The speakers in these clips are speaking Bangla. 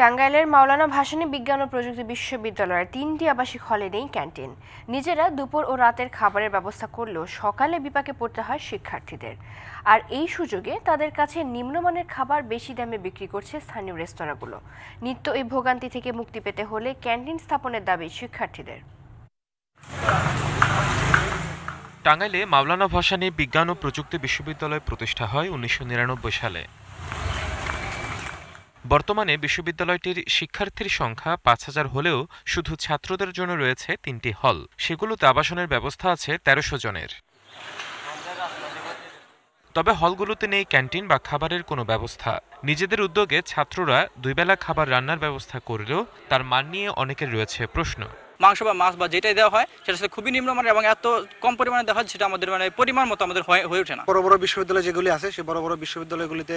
টাঙ্গাইলের মাওলানা ভাসানী বিজ্ঞান ও প্রযুক্তি বিশ্ববিদ্যালয়ের তিনটি আবাসিক হলে নেই ক্যান্টিন নিজেরা দুপুর ও রাতের খাবারের ব্যবস্থা করলেও সকালে বিপাকে পড়তে হয় শিক্ষার্থীদের আর এই সুযোগে তাদের কাছে নিম্নমানের খাবার বেশি দামে বিক্রি করছে স্থানীয় রেস্তোরাঁগুলো নিত্য এই ভোগান্তি থেকে মুক্তি পেতে হলে ক্যান্টিন স্থাপনের দাবি শিক্ষার্থীদের টাঙ্গাইলে মাওলানা ভাসানী বিজ্ঞান ও প্রযুক্তি বিশ্ববিদ্যালয় প্রতিষ্ঠা হয় উনিশশো সালে বর্তমানে বিশ্ববিদ্যালয়টির শিক্ষার্থীর সংখ্যা পাঁচ হাজার হলেও শুধু ছাত্রদের জন্য রয়েছে তিনটি হল সেগুলোতে আবাসনের ব্যবস্থা আছে তেরোশো জনের তবে হলগুলোতে নেই ক্যান্টিন বা খাবারের কোনো ব্যবস্থা নিজেদের উদ্যোগে ছাত্ররা দুইবেলা খাবার রান্নার ব্যবস্থা করলেও তার মান নিয়ে অনেকের রয়েছে প্রশ্ন মাংস বা মাছ বা যেটাই দেওয়া হয় সেটা সেটা খুবই নিম্নমানের এবং এত কম পরিমাণে দেওয়া হয় সেটা আমাদের মানে পরিমাণ মতো আমাদের হয়ে ওঠে না বড় বড় বিশ্ববিদ্যালয় যেগুলি আছে সেই বড় বড় বিশ্ববিদ্যালয়গুলিতে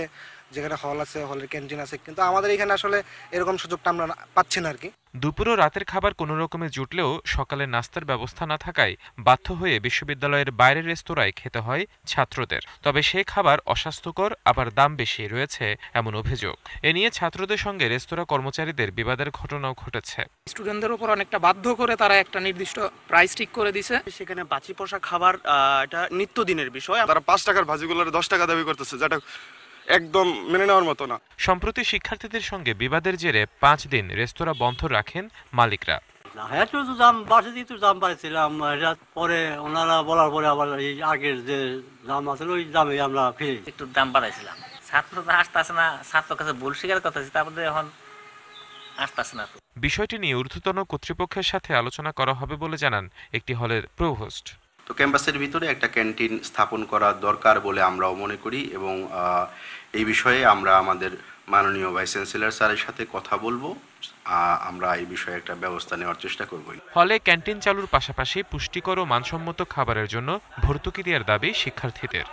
যেখানে হল আছে হলের ক্যান্টিন আছে কিন্তু আমাদের এখানে আসলে এরকম সুযোগটা আমরা পাচ্ছি না আর কি দুপুর ও রাতের খাবার কোনো রকমে জুটলেও সকালে নাস্তার ব্যবস্থা না থাকায় বাধ্য হয়ে বিশ্ববিদ্যালয়ের বাইরের রেস্তোরাঁয় খেতে হয় ছাত্রদের তবে সে খাবার অস্বাস্থ্যকর আবার দাম বেশি রয়েছে এমন অভিযোগ এ নিয়ে ছাত্রদের সঙ্গে রেস্তোরাঁ কর্মচারীদের বিবাদের ঘটনাও ঘটেছে স্টুডেন্টদের উপর অনেকটা বাধ্য করে তারা একটা নির্দিষ্ট প্রাইস ঠিক করে দিছে সেখানে বাচি পোষা খাবার এটা দিনের বিষয় তারা পাঁচ টাকার ভাজিগুলোর দশ টাকা দাবি করতেছে যেটা একদম মেনে নেওয়ার মতো না সম্প্রতি শিক্ষার্থীদের সঙ্গে বিবাদের জেরে পাঁচ দিন রেস্তোরাঁ বন্ধ রাখেন মালিকরা একটু দাম বাড়ছে একটু দাম বাড়ছিলাম পরে ওনারা বলার পরে আবার এই আগের যে দাম আছে ওই দামে আমরা ফিরে একটু দাম বাড়াইছিলাম ছাত্র তো আসতেছে না ছাত্র কাছে ভুল স্বীকার আছে তারপরে এখন আসতেছে না বিষয়টি নিয়ে ঊর্ধ্বতন কর্তৃপক্ষের সাথে আলোচনা করা হবে বলে জানান একটি হলের প্রভোস্ট তো ক্যাম্পাসের ভিতরে একটা ক্যান্টিন স্থাপন করা দরকার বলে আমরাও মনে করি এবং এই বিষয়ে আমরা আমাদের মাননীয় ভাইস চ্যান্সেলর স্যারের সাথে কথা বলবো আমরা এই বিষয়ে একটা ব্যবস্থা নেওয়ার চেষ্টা করব ফলে ক্যান্টিন চালুর পাশাপাশি পুষ্টিকর ও মানসম্মত খাবারের জন্য ভর্তুকি দেওয়ার দাবি শিক্ষার্থীদের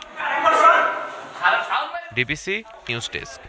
ডিবিসি নিউজ ডেস্ক